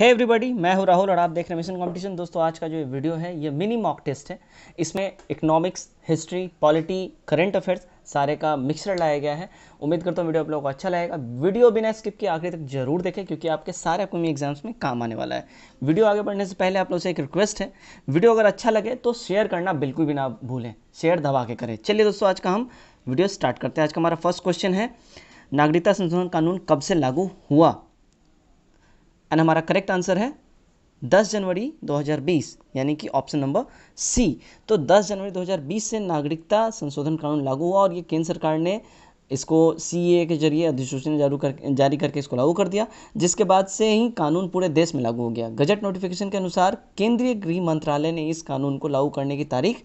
है एवरीबॉडी मैं हूं राहुल और आप देख रहे हैं मिशन कंपटीशन दोस्तों आज का जो वीडियो है ये मिनी मॉक टेस्ट है इसमें economics history polity current affairs सारे का मिक्सर लाया गया है उम्मीद करता हूँ वीडियो आप लोगों को अच्छा लगेगा वीडियो बिना स्किप के आखिर तक जरूर देखें क्योंकि आपके सारे अपनी एग्जाम्स में काम आने वाला है वीडियो आगे बढ़ने से पहले आप लोग से एक रिक्वेस्ट है वीडियो अगर अच्छा लगे तो शेयर करना बिल्कुल भी ना भूलें शेयर दबा के करें चलिए दोस्तों आज का हम वीडियो स्टार्ट करते हैं आज का हमारा फर्स्ट क्वेश्चन है नागरिकता संशोधन कानून कब से लागू हुआ एंड हमारा करेक्ट आंसर है 10 जनवरी 2020 यानी कि ऑप्शन नंबर सी तो 10 जनवरी 2020 से नागरिकता संशोधन कानून लागू हुआ और ये केंद्र सरकार ने इसको सी के जरिए अधिसूचना जारी कर जारी करके इसको लागू कर दिया जिसके बाद से ही कानून पूरे देश में लागू हो गया गजट नोटिफिकेशन के अनुसार केंद्रीय गृह मंत्रालय ने इस कानून को लागू करने की तारीख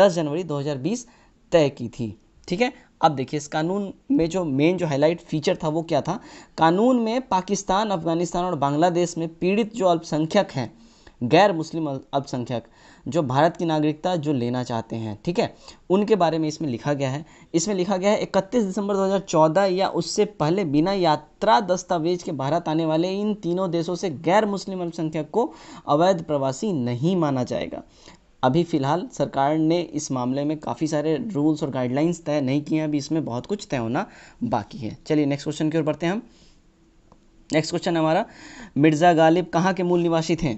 10 जनवरी 2020 तय की थी ठीक है अब देखिए इस कानून में जो मेन जो हाईलाइट फीचर था वो क्या था कानून में पाकिस्तान अफगानिस्तान और बांग्लादेश में पीड़ित जो अल्पसंख्यक हैं गैर मुस्लिम अल्पसंख्यक जो भारत की नागरिकता जो लेना चाहते हैं ठीक है उनके बारे में इसमें लिखा गया है इसमें लिखा गया है 31 दिसंबर 2014 या उससे पहले बिना यात्रा दस्तावेज के भारत आने वाले इन तीनों देशों से गैर मुस्लिम अल्पसंख्यक को अवैध प्रवासी नहीं माना जाएगा अभी फ़िलहाल सरकार ने इस मामले में काफ़ी सारे रूल्स और गाइडलाइंस तय नहीं किए हैं अभी इसमें बहुत कुछ तय होना बाकी है चलिए नेक्स्ट क्वेश्चन की ओर बढ़ते हैं हम नेक्स्ट क्वेश्चन हमारा मिर्ज़ा गालिब कहाँ के मूल निवासी थे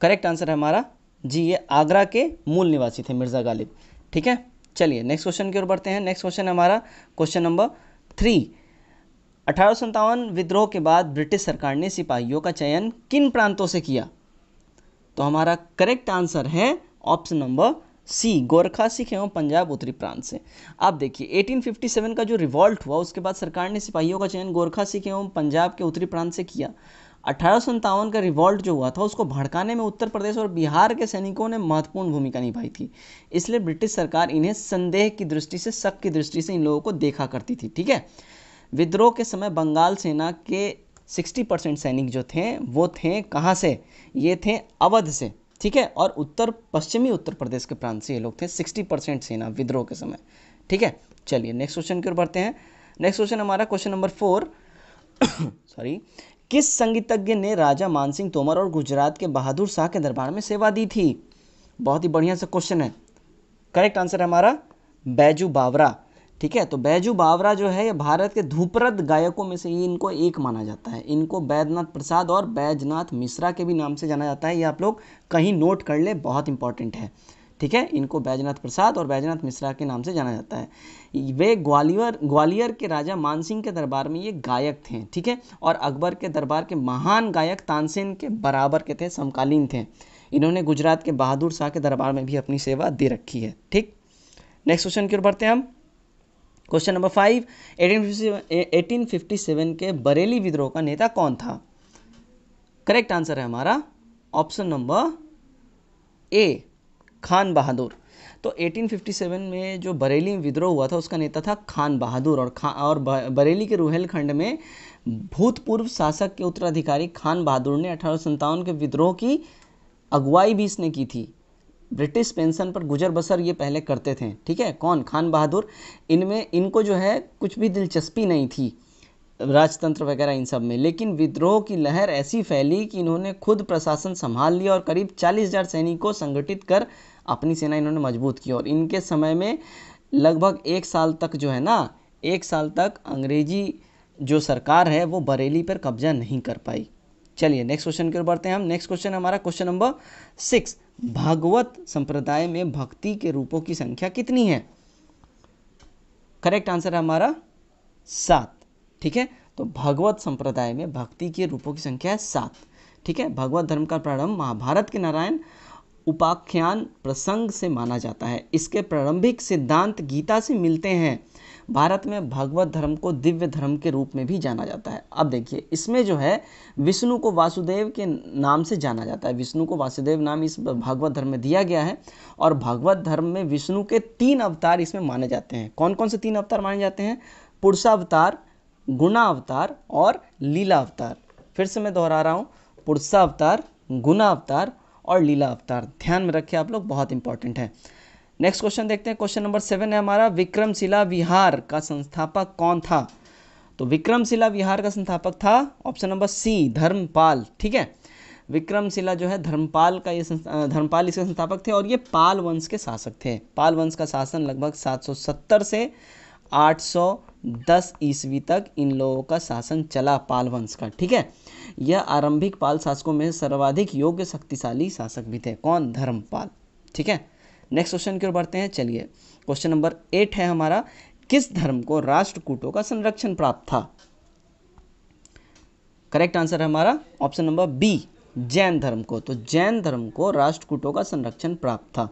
करेक्ट आंसर है हमारा जी ये आगरा के मूल निवासी थे मिर्ज़ा गालिब ठीक है चलिए नेक्स्ट क्वेश्चन की ओर बढ़ते हैं नेक्स्ट क्वेश्चन हमारा क्वेश्चन नंबर थ्री अठारह विद्रोह के बाद ब्रिटिश सरकार ने सिपाहियों का चयन किन प्रांतों से किया तो हमारा करेक्ट आंसर है option number C Gorkha Sikh एवं पंजाब उत्तरी प्रांत से आप देखिए 1857 का जो रिवॉल्ट हुआ उसके बाद सरकार ने सिपाहियों का चयन गोरखा सिख एवं पंजाब के उत्तरी प्रांत से किया अठारह का रिवॉल्ट जो हुआ था उसको भड़काने में उत्तर प्रदेश और बिहार के सैनिकों ने महत्वपूर्ण भूमिका निभाई थी इसलिए ब्रिटिश सरकार इन्हें संदेह की दृष्टि से शक की दृष्टि से इन लोगों को देखा करती थी ठीक है विद्रोह के समय बंगाल सेना के सिक्सटी परसेंट सैनिक जो थे वो थे कहाँ से ये थे अवध से ठीक है और उत्तर पश्चिमी उत्तर प्रदेश के प्रांत से ये लोग थे सिक्सटी परसेंट सेना विद्रोह के समय ठीक है चलिए नेक्स्ट क्वेश्चन की ओर बढ़ते हैं नेक्स्ट क्वेश्चन हमारा क्वेश्चन नंबर फोर सॉरी किस संगीतज्ञ ने राजा मानसिंह तोमर और गुजरात के बहादुर शाह के दरबार में सेवा दी थी बहुत ही बढ़िया सा क्वेश्चन है करेक्ट आंसर हमारा बैजू बावरा ठीक है तो बैजू बावरा जो है ये भारत के धूपरद गायकों में से ही इनको एक माना जाता है इनको बैजनाथ प्रसाद और बैजनाथ मिश्रा के भी नाम से जाना जाता है ये आप लोग कहीं नोट कर ले बहुत इंपॉर्टेंट है ठीक है इनको बैजनाथ प्रसाद और बैजनाथ मिश्रा के नाम से जाना जाता है वे ग्वालियर ग्वालियर के राजा मानसिंह के दरबार में ये गायक थे ठीक है और अकबर के दरबार के महान गायक तानसेन के बराबर के थे समकालीन थे इन्होंने गुजरात के बहादुर शाह के दरबार में भी अपनी सेवा दे रखी है ठीक नेक्स्ट क्वेश्चन की ओर बढ़ते हैं हम question number five eighteen fifty seven के बरेली विद्रोह का नेता कौन था करेक्ट आंसर है हमारा option number A Khan Bahadur तो 1857 में जो बरेली विद्रोह हुआ था उसका नेता था खान बहादुर और खा और बरेली के रुहेलखंड में भूतपूर्व शासक के उत्तराधिकारी खान बहादुर ने अठारह के विद्रोह की अगुवाई भी इसने की थी ब्रिटिश पेंशन पर गुजर बसर ये पहले करते थे ठीक है कौन खान बहादुर इनमें इनको जो है कुछ भी दिलचस्पी नहीं थी राजतंत्र वगैरह इन सब में लेकिन विद्रोह की लहर ऐसी फैली कि इन्होंने खुद प्रशासन संभाल लिया और करीब चालीस हज़ार सैनिकों संगठित कर अपनी सेना इन्होंने मजबूत की और इनके समय में लगभग एक साल तक जो है ना एक साल तक अंग्रेजी जो सरकार है वो बरेली पर कब्जा नहीं कर पाई चलिए नेक्स्ट क्वेश्चन की ओर बढ़ते हैं हम नेक्स्ट क्वेश्चन हमारा क्वेश्चन नंबर सिक्स भागवत संप्रदाय में भक्ति के रूपों की संख्या कितनी है करेक्ट आंसर है हमारा सात ठीक है तो भागवत संप्रदाय में भक्ति के रूपों की संख्या है सात ठीक है भगवत धर्म का प्रारंभ महाभारत के नारायण उपाख्यान प्रसंग से माना जाता है इसके प्रारंभिक सिद्धांत गीता से मिलते हैं भारत में भगवत धर्म को दिव्य धर्म के रूप में भी जाना जाता है अब देखिए इसमें जो है विष्णु को वासुदेव के नाम से जाना जाता है विष्णु को वासुदेव नाम इस भागवत धर्म में दिया गया है और भगवत धर्म में विष्णु के तीन अवतार इसमें माने जाते हैं कौन कौन से तीन अवतार माने जाते हैं पुरुषावतार गुणावतार और लीला अवतार फिर से मैं दोहरा रहा हूँ पुरुषावतार अवतार और लीला अवतार ध्यान में रखिए आप लोग बहुत इंपॉर्टेंट है नेक्स्ट क्वेश्चन देखते हैं क्वेश्चन नंबर सेवन है हमारा विक्रमशिला विहार का संस्थापक कौन था तो विक्रमशिला विहार का संस्थापक था ऑप्शन नंबर सी धर्मपाल ठीक है विक्रमशिला जो है धर्मपाल का ये धर्मपाल इसके संस्थापक थे और ये पाल वंश के शासक थे पाल वंश का शासन लगभग 770 से 810 ईस्वी तक इन लोगों का शासन चला पाल वंश का ठीक है यह आरंभिक पाल शासकों में सर्वाधिक योग्य शक्तिशाली शासक भी थे कौन धर्मपाल ठीक है नेक्स्ट क्वेश्चन की ओर बढ़ते हैं चलिए क्वेश्चन नंबर एट है हमारा किस धर्म को राष्ट्रकूटों का संरक्षण प्राप्त था करेक्ट आंसर है हमारा ऑप्शन नंबर बी जैन धर्म को तो जैन धर्म को राष्ट्रकूटों का संरक्षण प्राप्त था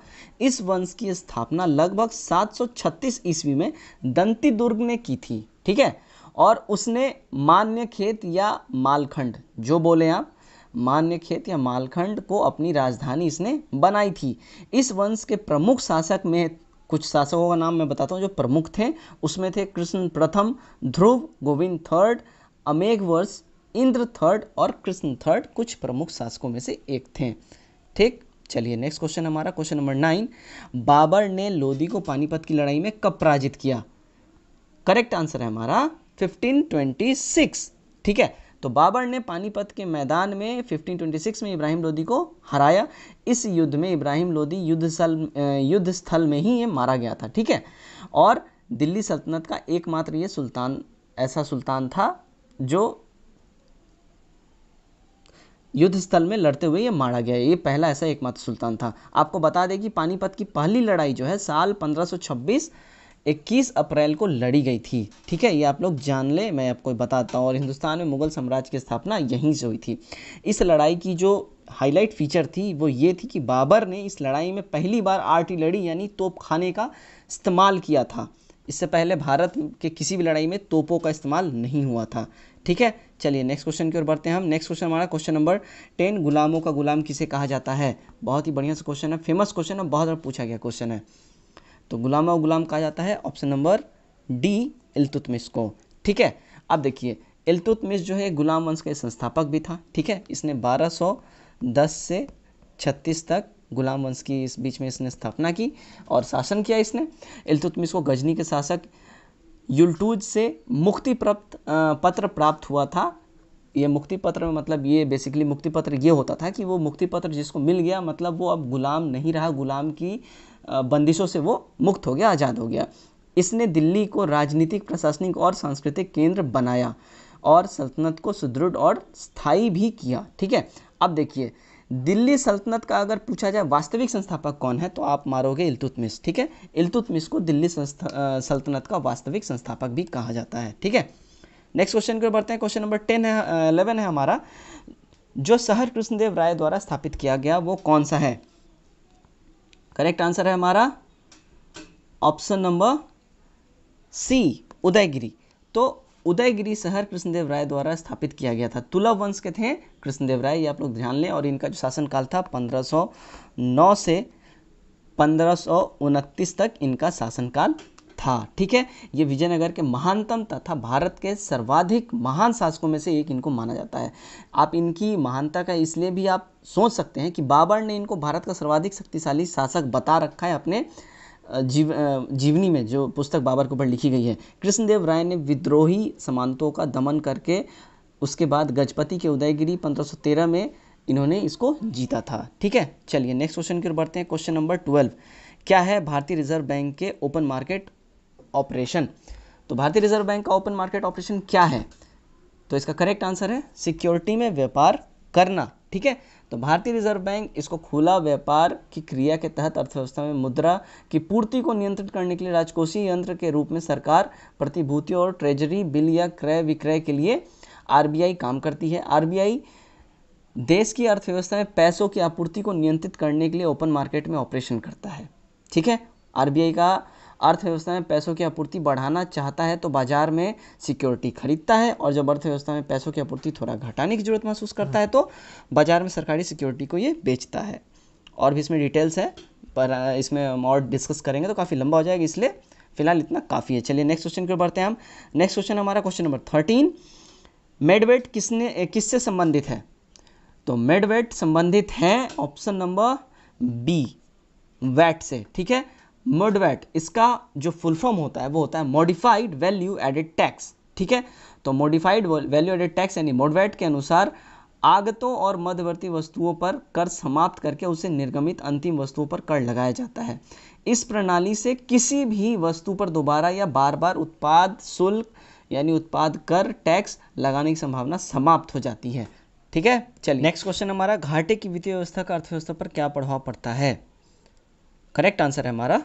इस वंश की स्थापना लगभग 736 ईस्वी में दंती दुर्ग ने की थी ठीक है और उसने मान्य खेत या मालखंड जो बोले आप मान्य खेत या मालखंड को अपनी राजधानी इसने बनाई थी इस वंश के प्रमुख शासक में कुछ शासकों का नाम मैं बताता हूँ जो प्रमुख थे उसमें थे कृष्ण प्रथम ध्रुव गोविंद थर्ड अमेघवर्ष इंद्र थर्ड और कृष्ण थर्ड कुछ प्रमुख शासकों में से एक थे ठीक चलिए नेक्स्ट क्वेश्चन हमारा क्वेश्चन नंबर नाइन बाबर ने लोदी को पानीपत की लड़ाई में कब पराजित किया करेक्ट आंसर है हमारा 1526 ठीक है तो बाबर ने पानीपत के मैदान में 1526 में इब्राहिम लोदी को हराया इस युद्ध में इब्राहिम लोदी युद्ध स्थल युद्ध स्थल में ही ये मारा गया था ठीक है और दिल्ली सल्तनत का एकमात्र ये सुल्तान ऐसा सुल्तान था जो युद्ध स्थल में लड़ते हुए ये मारा गया ये पहला ऐसा एकमात्र सुल्तान था आपको बता दें कि पानीपत की पहली लड़ाई जो है साल पंद्रह 21 अप्रैल को लड़ी गई थी ठीक है ये आप लोग जान ले मैं आपको बताता हूँ और हिंदुस्तान में मुगल साम्राज्य की स्थापना यहीं से हुई थी इस लड़ाई की जो हाईलाइट फीचर थी वो ये थी कि बाबर ने इस लड़ाई में पहली बार आर्टिलरी यानी तोप खाने का इस्तेमाल किया था इससे पहले भारत के किसी भी लड़ाई में तोपों का इस्तेमाल नहीं हुआ था ठीक है चलिए नेक्स्ट क्वेश्चन की ओर बढ़ते हैं हम नेक्स्ट क्वेश्चन हमारा क्वेश्चन नंबर टेन गुलामों का गुलाम किसे कहा जाता है बहुत ही बढ़िया सा क्वेश्चन है फेमस क्वेश्चन है बहुत बार पूछा गया क्वेश्चन है तो गुलामा गुलाम कहा जाता है ऑप्शन नंबर डी इलतुतमिस को ठीक है अब देखिए इलतुतमिस जो है गुलाम वंश का संस्थापक भी था ठीक है इसने 1210 से 36 तक गुलाम वंश की इस बीच में इसने स्थापना की और शासन किया इसने इलतुतमिस को गजनी के शासक युलटूज से मुक्ति प्राप्त पत्र प्राप्त हुआ था ये मुक्ति पत्र में मतलब ये बेसिकली मुक्ति पत्र ये होता था कि वो मुक्ति पत्र जिसको मिल गया मतलब वो अब गुलाम नहीं रहा गुलाम की बंदिशों से वो मुक्त हो गया आज़ाद हो गया इसने दिल्ली को राजनीतिक प्रशासनिक और सांस्कृतिक केंद्र बनाया और सल्तनत को सुदृढ़ और स्थायी भी किया ठीक है अब देखिए दिल्ली सल्तनत का अगर पूछा जाए वास्तविक संस्थापक कौन है तो आप मारोगे इल्तुतमिश ठीक है इल्तुतमिश को दिल्ली सल्तनत का वास्तविक संस्थापक भी कहा जाता है ठीक है नेक्स्ट क्वेश्चन की बढ़ते हैं क्वेश्चन नंबर टेन है इलेवन है हमारा जो शहर कृष्णदेव राय द्वारा स्थापित किया गया वो कौन सा है करेक्ट आंसर है हमारा ऑप्शन नंबर सी उदयगिरी तो उदयगिरी शहर कृष्णदेव राय द्वारा स्थापित किया गया था तुला वंश के थे कृष्णदेव राय ये आप लोग ध्यान लें और इनका जो शासनकाल था 1509 से पंद्रह तक इनका शासनकाल था ठीक है ये विजयनगर के महानतम तथा भारत के सर्वाधिक महान शासकों में से एक इनको माना जाता है आप इनकी महानता का इसलिए भी आप सोच सकते हैं कि बाबर ने इनको भारत का सर्वाधिक शक्तिशाली शासक बता रखा है अपने जीव जीवनी में जो पुस्तक बाबर के ऊपर लिखी गई है कृष्णदेव राय ने विद्रोही समानतों का दमन करके उसके बाद गजपति के उदयगिरी 1513 में इन्होंने इसको जीता था ठीक है चलिए नेक्स्ट क्वेश्चन की ओर बढ़ते हैं क्वेश्चन नंबर ट्वेल्व क्या है भारतीय रिजर्व बैंक के ओपन मार्केट ऑपरेशन तो भारतीय रिजर्व बैंक का ओपन मार्केट ऑपरेशन क्या है तो इसका करेक्ट आंसर है सिक्योरिटी में व्यापार करना ठीक है तो भारतीय रिजर्व बैंक इसको खुला व्यापार की क्रिया के तहत अर्थव्यवस्था में मुद्रा की पूर्ति को नियंत्रित करने के लिए राजकोषीय यंत्र के रूप में सरकार प्रतिभूतियों और ट्रेजरी बिल या क्रय विक्रय के लिए आरबीआई काम करती है आरबीआई देश की अर्थव्यवस्था में पैसों की आपूर्ति को नियंत्रित करने के लिए ओपन मार्केट में ऑपरेशन करता है ठीक है आरबीआई का अर्थव्यवस्था में पैसों की आपूर्ति बढ़ाना चाहता है तो बाजार में सिक्योरिटी खरीदता है और जब अर्थव्यवस्था में पैसों की आपूर्ति थोड़ा घटाने की जरूरत महसूस करता है तो बाजार में सरकारी सिक्योरिटी को ये बेचता है और भी इसमें डिटेल्स है पर इसमें हम और डिस्कस करेंगे तो काफ़ी लंबा हो जाएगा इसलिए फिलहाल इतना काफ़ी है चलिए नेक्स्ट क्वेश्चन की ओर बढ़ते हैं हम नेक्स्ट क्वेश्चन हमारा क्वेश्चन नंबर थर्टीन मेडवेट किसने किससे संबंधित है तो मेडवेट संबंधित हैं ऑप्शन नंबर बी वैट से ठीक है मोडवैट इसका जो फुल फॉर्म होता है वो होता है मॉडिफाइड वैल्यू एडेड टैक्स ठीक है तो मॉडिफाइड वैल्यू एडेड टैक्स यानी मोडवैट के अनुसार आगतों और मध्यवर्ती वस्तुओं पर कर समाप्त करके उसे निर्गमित अंतिम वस्तुओं पर कर लगाया जाता है इस प्रणाली से किसी भी वस्तु पर दोबारा या बार बार उत्पाद शुल्क यानी उत्पाद कर टैक्स लगाने की संभावना समाप्त हो जाती है ठीक है चलिए नेक्स्ट क्वेश्चन हमारा घाटे की वित्तीय व्यवस्था का अर्थव्यवस्था पर क्या प्रभाव पड़ता है करेक्ट आंसर है हमारा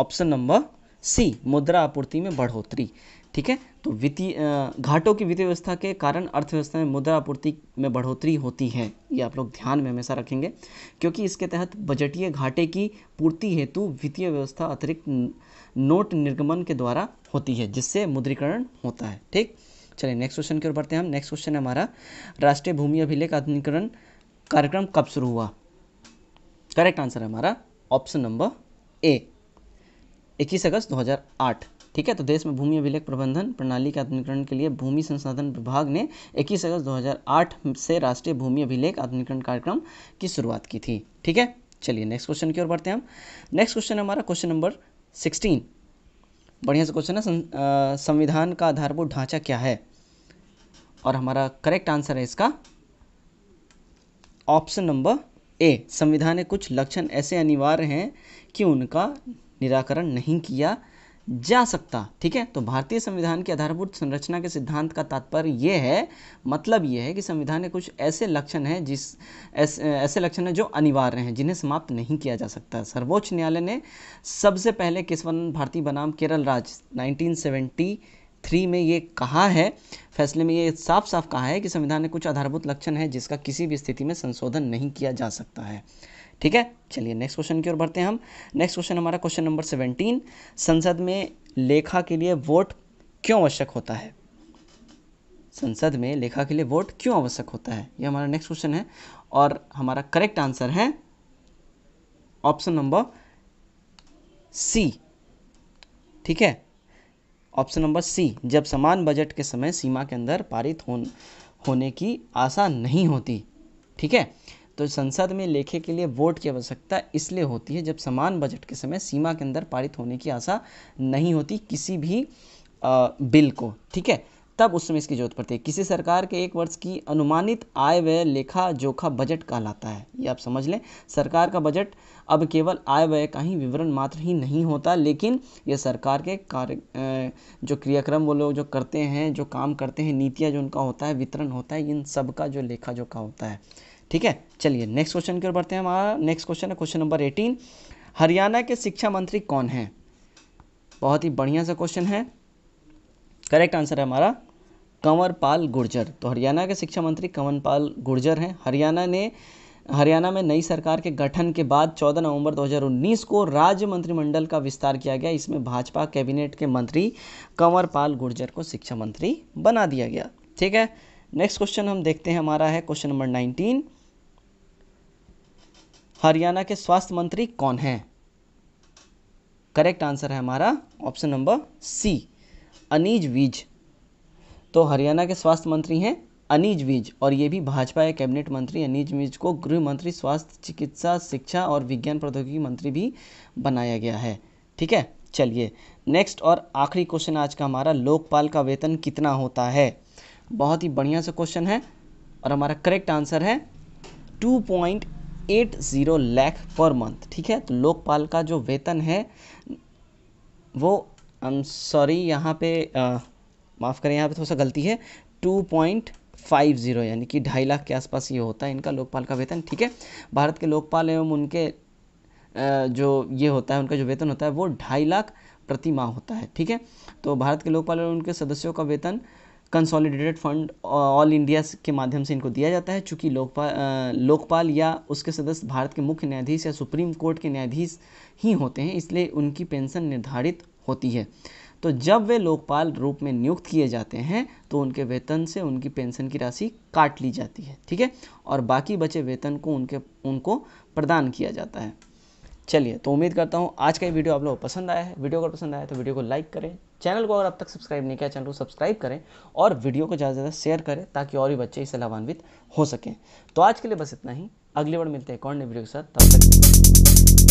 ऑप्शन नंबर सी मुद्रा आपूर्ति में बढ़ोतरी ठीक है तो वित्तीय घाटों की वित्तीय व्यवस्था के कारण अर्थव्यवस्था में मुद्रा आपूर्ति में बढ़ोतरी होती है ये आप लोग ध्यान में हमेशा रखेंगे क्योंकि इसके तहत बजटीय घाटे की पूर्ति हेतु वित्तीय व्यवस्था अतिरिक्त नोट निर्गमन के द्वारा होती है जिससे मुद्रीकरण होता है ठीक चलिए नेक्स्ट क्वेश्चन की ओर बढ़ते हैं हम नेक्स्ट क्वेश्चन है हमारा राष्ट्रीय भूमि अभिलेख आधुनिकरण कार्यक्रम कब शुरू हुआ करेक्ट आंसर है हमारा ऑप्शन नंबर ए इक्कीस अगस्त 2008 ठीक है तो देश में भूमि अभिलेख प्रबंधन प्रणाली के आधुनिकरण के लिए भूमि संसाधन विभाग ने 21 अगस्त 2008 से राष्ट्रीय भूमि अभिलेख आधुनिकरण कार्यक्रम की शुरुआत की थी ठीक है चलिए नेक्स्ट क्वेश्चन की ओर बढ़ते हैं हम नेक्स्ट क्वेश्चन हमारा क्वेश्चन नंबर सिक्सटीन बढ़िया से क्वेश्चन है संविधान का आधारभूत ढांचा क्या है और हमारा करेक्ट आंसर है इसका ऑप्शन नंबर ए संविधान के कुछ लक्षण ऐसे अनिवार्य हैं कि उनका निराकरण नहीं किया जा सकता ठीक है तो भारतीय संविधान की आधारभूत संरचना के सिद्धांत का तात्पर्य यह है मतलब ये है कि संविधान के कुछ ऐसे लक्षण हैं जिस ऐस, ऐसे लक्षण हैं जो अनिवार्य हैं जिन्हें समाप्त नहीं किया जा सकता सर्वोच्च न्यायालय ने सबसे पहले केसवन भारती बनाम केरल राज 1973 में ये कहा है फैसले में ये साफ साफ कहा है कि संविधान के कुछ आधारभूत लक्षण है जिसका किसी भी स्थिति में संशोधन नहीं किया जा सकता है ठीक है चलिए नेक्स्ट क्वेश्चन की ओर बढ़ते हैं हम नेक्स्ट क्वेश्चन हमारा क्वेश्चन नंबर सेवेंटीन संसद में लेखा के लिए वोट क्यों आवश्यक होता है संसद में लेखा के लिए वोट क्यों आवश्यक होता है ये हमारा नेक्स्ट क्वेश्चन है और हमारा करेक्ट आंसर है ऑप्शन नंबर सी ठीक है ऑप्शन नंबर सी जब समान बजट के समय सीमा के अंदर पारित हो होने की आशा नहीं होती ठीक है तो संसद में लेखे के लिए वोट की आवश्यकता इसलिए होती है जब समान बजट के समय सीमा के अंदर पारित होने की आशा नहीं होती किसी भी आ, बिल को ठीक है तब उस समय इसकी जरूरत पड़ती है किसी सरकार के एक वर्ष की अनुमानित आय व्यय लेखा जोखा बजट कहलाता है ये आप समझ लें सरकार का बजट अब केवल आय व्यय का ही विवरण मात्र ही नहीं होता लेकिन ये सरकार के कार्य जो क्रियाक्रम वो लोग जो करते हैं जो काम करते हैं नीतियाँ जो उनका होता है वितरण होता है इन सब का जो लेखा जोखा होता है ठीक है चलिए नेक्स्ट क्वेश्चन की ओर बढ़ते हैं हमारा नेक्स्ट क्वेश्चन है क्वेश्चन नंबर एटीन हरियाणा के शिक्षा मंत्री कौन है बहुत ही बढ़िया सा क्वेश्चन है करेक्ट आंसर है हमारा कंवर पाल गुर्जर तो हरियाणा के शिक्षा मंत्री कंवरपाल गुर्जर हैं हरियाणा ने हरियाणा में नई सरकार के गठन के बाद 14 नवंबर 2019 को राज्य मंत्रिमंडल का विस्तार किया गया इसमें भाजपा कैबिनेट के मंत्री कंवर पाल गुर्जर को शिक्षा मंत्री बना दिया गया ठीक है नेक्स्ट क्वेश्चन हम देखते हैं हमारा है क्वेश्चन नंबर नाइनटीन हरियाणा के स्वास्थ्य मंत्री कौन हैं करेक्ट आंसर है हमारा option number C Anil Vij तो हरियाणा के स्वास्थ्य मंत्री हैं अनीज विज और ये भी भाजपा के कैबिनेट मंत्री अनीज विज को गृह मंत्री स्वास्थ्य चिकित्सा शिक्षा और विज्ञान प्रौद्योगिकी मंत्री भी बनाया गया है ठीक है चलिए नेक्स्ट और आखिरी क्वेश्चन आज का हमारा लोकपाल का वेतन कितना होता है बहुत ही बढ़िया सा क्वेश्चन है और हमारा करेक्ट आंसर है two point eight zero lakh per month ठीक है तो लोकपाल का जो वेतन है वो सॉरी यहाँ पे माफ़ करें यहाँ पे थोड़ा सा गलती है टू पॉइंट फाइव जीरो यानी कि ढाई लाख के आसपास ये होता है इनका लोकपाल का वेतन ठीक है भारत के लोकपाल एवं उनके जो ये होता है उनका जो वेतन होता है वो ढाई लाख प्रति माह होता है ठीक है तो भारत के लोकपाल एवं उनके सदस्यों का वेतन कंसोलिडेटेड फंड ऑल इंडिया के माध्यम से इनको दिया जाता है चूँकि लोकपाल uh, लोकपाल या उसके सदस्य भारत के मुख्य न्यायाधीश या सुप्रीम कोर्ट के न्यायाधीश ही होते हैं इसलिए उनकी पेंशन निर्धारित होती है तो जब वे लोकपाल रूप में नियुक्त किए जाते हैं तो उनके वेतन से उनकी पेंशन की राशि काट ली जाती है ठीक है और बाकी बचे वेतन को उनके उनको प्रदान किया जाता है चलिए तो उम्मीद करता हूँ आज का ये वीडियो आप लोगों को पसंद आया है वीडियो अगर पसंद आया तो वीडियो को लाइक करें चैनल को अगर अब तक सब्सक्राइब नहीं किया चैनल को सब्सक्राइब करें और वीडियो को ज़्यादा से ज़्यादा शेयर करें ताकि और भी बच्चे इससे लाभान्वित हो सकें तो आज के लिए बस इतना ही अगली बार मिलते हैं कौन नए वीडियो के साथ तब तक